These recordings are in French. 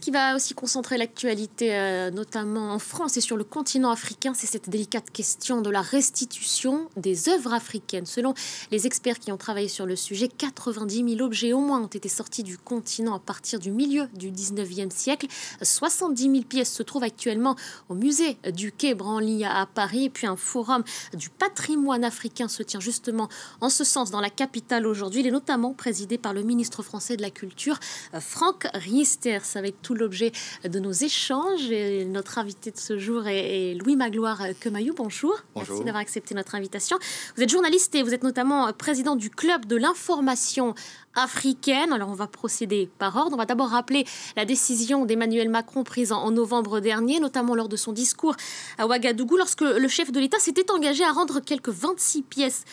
ce qui va aussi concentrer l'actualité, euh, notamment en France et sur le continent africain, c'est cette délicate question de la restitution des œuvres africaines. Selon les experts qui ont travaillé sur le sujet, 90 000 objets au moins ont été sortis du continent à partir du milieu du 19e siècle. 70 000 pièces se trouvent actuellement au musée du Quai Branly à Paris. Et puis un forum du patrimoine africain se tient justement en ce sens dans la capitale aujourd'hui. Il est notamment présidé par le ministre français de la Culture, Franck Riesters, l'objet de nos échanges. Et notre invité de ce jour est, Louis Magloire Kemayou. Bonjour. Bonjour. Merci d'avoir accepté notre invitation. Vous êtes journaliste et vous êtes notamment président du Club de l'information africaine. Alors on va procéder par ordre. On va d'abord rappeler la décision d'Emmanuel Macron prise en novembre dernier, notamment lors de son discours à Ouagadougou, lorsque le chef de l'État s'était engagé à rendre quelques 26 pièces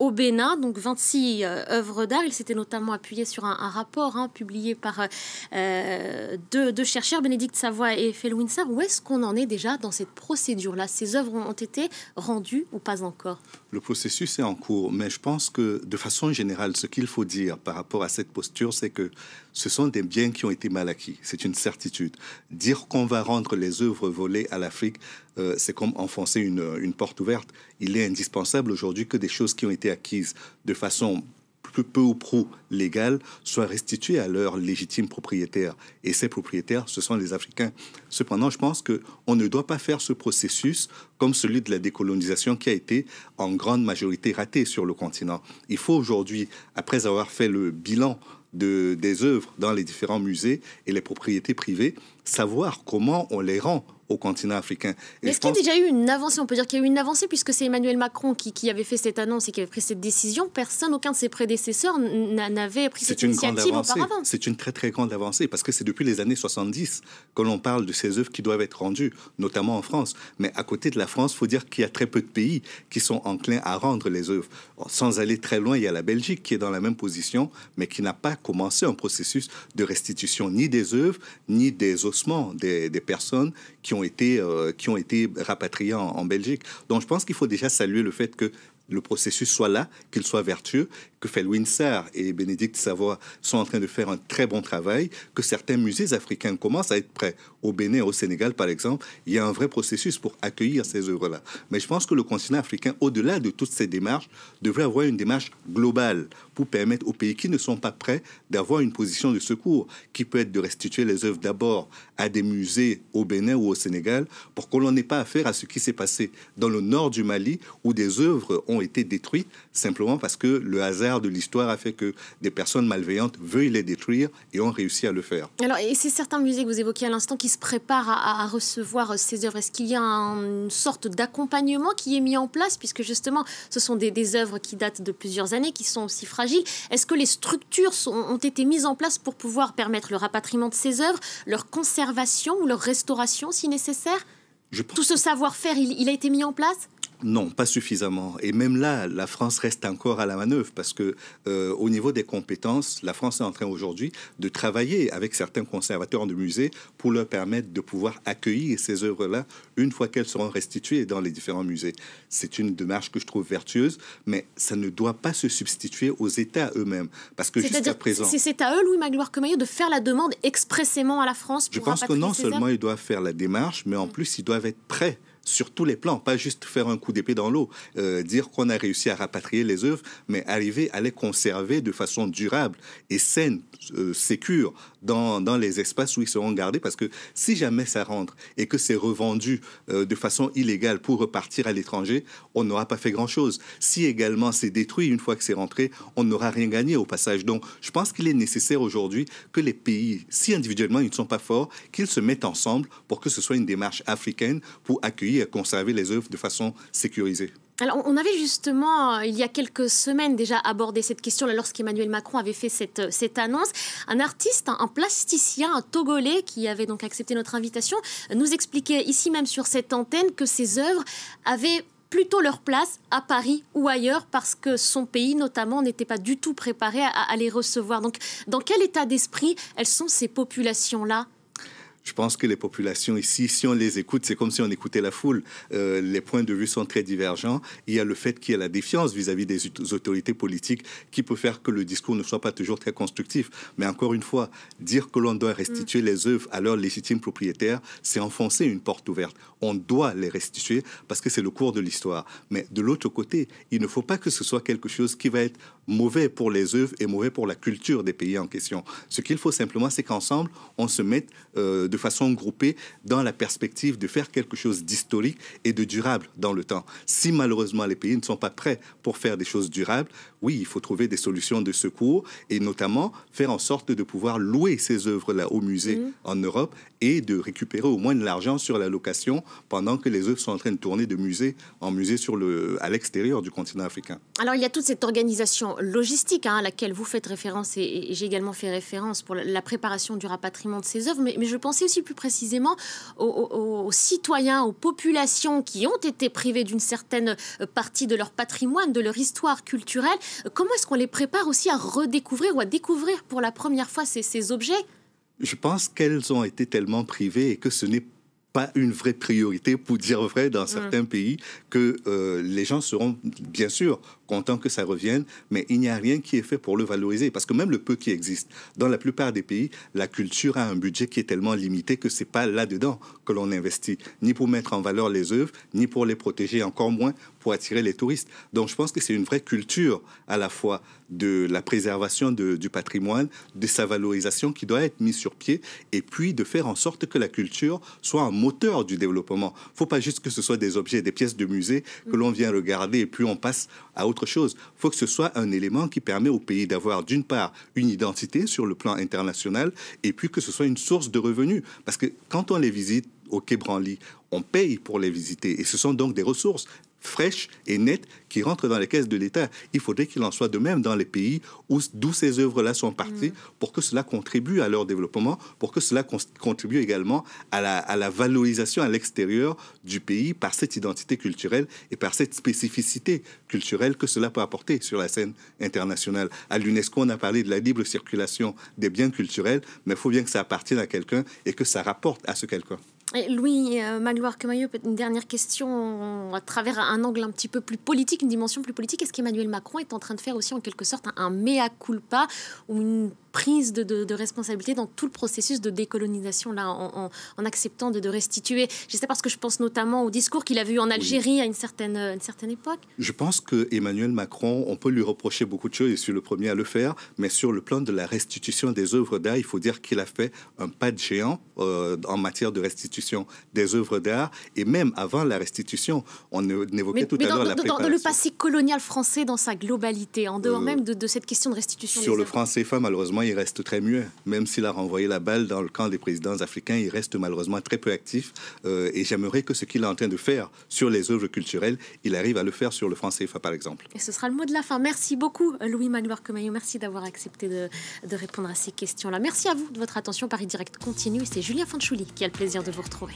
au Bénin, donc 26 euh, œuvres d'art. Il s'était notamment appuyé sur un, rapport hein, publié par euh, deux, chercheurs, Bénédicte Savoie et Felwinsar. Où est-ce qu'on en est déjà dans cette procédure-là Ces œuvres ont été rendues ou pas encore Le processus est en cours, mais je pense que de façon générale, ce qu'il faut dire par rapport à cette posture, c'est que ce sont des biens qui ont été mal acquis. C'est une certitude. Dire qu'on va rendre les œuvres volées à l'Afrique, euh, c'est comme enfoncer une, une porte ouverte. Il est indispensable aujourd'hui que des choses qui ont été acquises de façon peu ou prou légale soient restituées à leurs légitimes propriétaires. Et ces propriétaires, ce sont les Africains. Cependant, je pense qu'on ne doit pas faire ce processus comme celui de la décolonisation qui a été en grande majorité raté sur le continent. Il faut aujourd'hui, après avoir fait le bilan des œuvres dans les différents musées et les propriétés privées, savoir comment on les rend au continent africain. Est-ce qu'il y a déjà eu une avancée On peut dire qu'il y a eu une avancée puisque c'est Emmanuel Macron qui, qui, avait fait cette annonce et qui avait pris cette décision. Personne, aucun de ses prédécesseurs n'avait pris cette initiative auparavant. C'est une très très grande avancée parce que c'est depuis les années 70 que l'on parle de ces œuvres qui doivent être rendues, notamment en France. Mais à côté de la France, faut dire qu'il y a très peu de pays qui sont enclins à rendre les œuvres. Sans aller très loin, il y a la Belgique qui est dans la même position, mais qui n'a pas commencé un processus de restitution ni des œuvres, ni des ossements des, des personnes qui ont été, euh, qui ont été rapatriés en, en Belgique. Donc je pense qu'il faut déjà saluer le fait que le processus soit là, qu'il soit vertueux, que fait et Bénédicte Savoie sont en train de faire un très bon travail, que certains musées africains commencent à être prêts. Au Bénin, au Sénégal, par exemple, il y a un vrai processus pour accueillir ces œuvres-là. Mais je pense que le continent africain, au-delà de toutes ces démarches, devrait avoir une démarche globale pour permettre aux pays qui ne sont pas prêts d'avoir une position de secours, qui peut être de restituer les œuvres d'abord à des musées au Bénin ou au Sénégal, pour qu'on l'on n'ait pas affaire à ce qui s'est passé dans le nord du Mali, où des œuvres ont été détruits simplement parce que le hasard de l'histoire a fait que des personnes malveillantes veuillent les détruire et ont réussi à le faire. Alors, et c'est certains musées que vous évoquiez à l'instant qui se préparent à, recevoir euh, ces œuvres. Est-ce qu'il y a une sorte d'accompagnement qui est mis en place puisque justement ce sont des, des, œuvres qui datent de plusieurs années, qui sont aussi fragiles Est-ce que les structures ont été mises en place pour pouvoir permettre le rapatriement de ces œuvres, leur conservation ou leur restauration si nécessaire Tout ce savoir-faire, il a été mis en place non, pas suffisamment. Et même là, la France reste encore à la manœuvre parce que, euh, au niveau des compétences, la France est en train aujourd'hui de travailler avec certains conservateurs de musées pour leur permettre de pouvoir accueillir ces œuvres-là une fois qu'elles seront restituées dans les différents musées. C'est une démarche que je trouve vertueuse, mais ça ne doit pas se substituer aux États eux-mêmes parce que jusqu'à présent, c'est à eux, Louis Magloire Comaillot, de faire la demande expressément à la France. Pour je pense que non seulement ils doivent faire la démarche, mais en mm. plus ils doivent être prêts sur tous les plans, pas juste faire un coup d'épée dans l'eau, euh, dire qu'on a réussi à rapatrier les œuvres, mais arriver à les conserver de façon durable et saine, euh, sécure, dans, les espaces où ils seront gardés, parce que si jamais ça rentre et que c'est revendu euh, de façon illégale pour repartir à l'étranger, on n'aura pas fait grand-chose. Si également c'est détruit une fois que c'est rentré, on n'aura rien gagné au passage. Donc, je pense qu'il est nécessaire aujourd'hui que les pays, si individuellement ils ne sont pas forts, qu'ils se mettent ensemble pour que ce soit une démarche africaine pour accueillir et conserver les œuvres de façon sécurisée on avait justement, euh, il y a quelques semaines déjà, abordé cette question lorsqu'Emmanuel Macron avait fait cette, euh, annonce. Un artiste, un, plasticien, un Togolais, qui avait donc accepté notre invitation, euh, nous expliquait ici même sur cette antenne que ses œuvres avaient plutôt leur place à Paris ou ailleurs parce que son pays notamment n'était pas du tout préparé à, à les recevoir. Donc dans quel état d'esprit elles sont ces populations-là je pense que les populations ici, si on les écoute, c'est comme si on écoutait la foule. Euh, les points de vue sont très divergents. Il y a le fait qu'il y a la défiance vis-à-vis des autorités politiques qui peut faire que le discours ne soit pas toujours très constructif. Mais encore une fois, dire que l'on doit restituer mm. les œuvres à leurs légitimes propriétaires, c'est enfoncer une porte ouverte. On doit les restituer parce que c'est le cours de l'histoire. Mais de l'autre côté, il ne faut pas que ce soit quelque chose qui va être mauvais pour les œuvres et mauvais pour la culture des pays en question. Ce qu'il faut simplement, c'est qu'ensemble, on se mette euh, de façon groupée dans la perspective de faire quelque chose d'historique et de durable dans le temps. Si malheureusement les pays ne sont pas prêts pour faire des choses durables, oui, il faut trouver des solutions de secours et notamment faire en sorte de pouvoir louer ces œuvres-là au musée mm. en Europe et de récupérer au moins de l'argent sur la location pendant que les œuvres sont en train de tourner de musée en musée sur le, à l'extérieur du continent africain. Alors il y a toute cette organisation logistique hein, à laquelle vous faites référence et, j'ai également fait référence pour la préparation du rapatriement de ces œuvres, mais, mais je pense et aussi plus précisément aux, citoyens, aux populations qui ont été privées d'une certaine euh, partie de leur patrimoine, de leur histoire culturelle. Comment est-ce qu'on les prépare aussi à redécouvrir ou à découvrir pour la première fois ces, ces objets Je pense qu'elles ont été tellement privées et que ce n'est pas pas une vraie priorité, pour dire vrai, dans mm. certains pays, que euh, les gens seront bien sûr contents que ça revienne, mais il n'y a rien qui est fait pour le valoriser, parce que même le peu qui existe, dans la plupart des pays, la culture a un budget qui est tellement limité que c'est pas là-dedans que l'on investit, ni pour mettre en valeur les œuvres, ni pour les protéger, encore moins pour attirer les touristes. Donc je pense que c'est une vraie culture à la fois de la préservation de, du patrimoine, de sa valorisation qui doit être mise sur pied, et puis de faire en sorte que la culture soit en moteur du développement. Il ne faut pas juste que ce soit des objets, des pièces de musée que l'on vient regarder et puis on passe à autre chose. Il faut que ce soit un élément qui permet au pays d'avoir d'une part une identité sur le plan international et puis que ce soit une source de revenus. Parce que quand on les visite, au Quai Branly. On paye pour les visiter et ce sont donc des ressources fraîche et nette qui rentre dans les caisses de l'État. Il faudrait qu'il en soit de même dans les pays d'où ces œuvres-là sont parties mm. pour que cela contribue à leur développement, pour que cela contribue également à la valorisation à l'extérieur du pays par cette identité culturelle et par cette spécificité culturelle que cela peut apporter sur la scène internationale. À l'UNESCO, on a parlé de la libre circulation des biens culturels, mais il faut bien que ça appartienne à quelqu'un et que ça rapporte à ce quelqu'un. Louis que euh, Magloire une dernière question à travers un angle un petit peu plus politique, une dimension plus politique. Est-ce qu'Emmanuel Macron est en train de faire aussi en quelque sorte un mea culpa ou une prise de, de, responsabilité dans tout le processus de décolonisation, là, en, en, acceptant de, restituer. Je sais parce que je pense notamment au discours qu'il a eu en Algérie à une certaine, euh, une certaine époque. Je pense que Emmanuel Macron, on peut lui reprocher beaucoup de choses, et je le premier à le faire, mais sur le plan de la restitution des œuvres d'art, il faut dire qu'il a fait un pas de géant euh, en matière de restitution des œuvres d'art, et même avant la restitution, on évoquait tout à l'heure la le passé colonial français dans sa globalité, en dehors euh, même de, cette question de restitution. Sur le franc CFA, malheureusement, il reste très muet. Même s'il a renvoyé la balle dans le camp des présidents africains, il reste malheureusement très peu actif. Euh, et j'aimerais que ce qu'il est en train de faire sur les œuvres culturelles, il arrive à le faire sur le français par exemple. Et ce sera le mot de la fin. Merci beaucoup, Louis-Manuel Comayou, Merci d'avoir accepté de, répondre à ces questions-là. Merci à vous de votre attention. Paris Direct continue. C'est Julien Fanchouli qui a le plaisir de vous retrouver.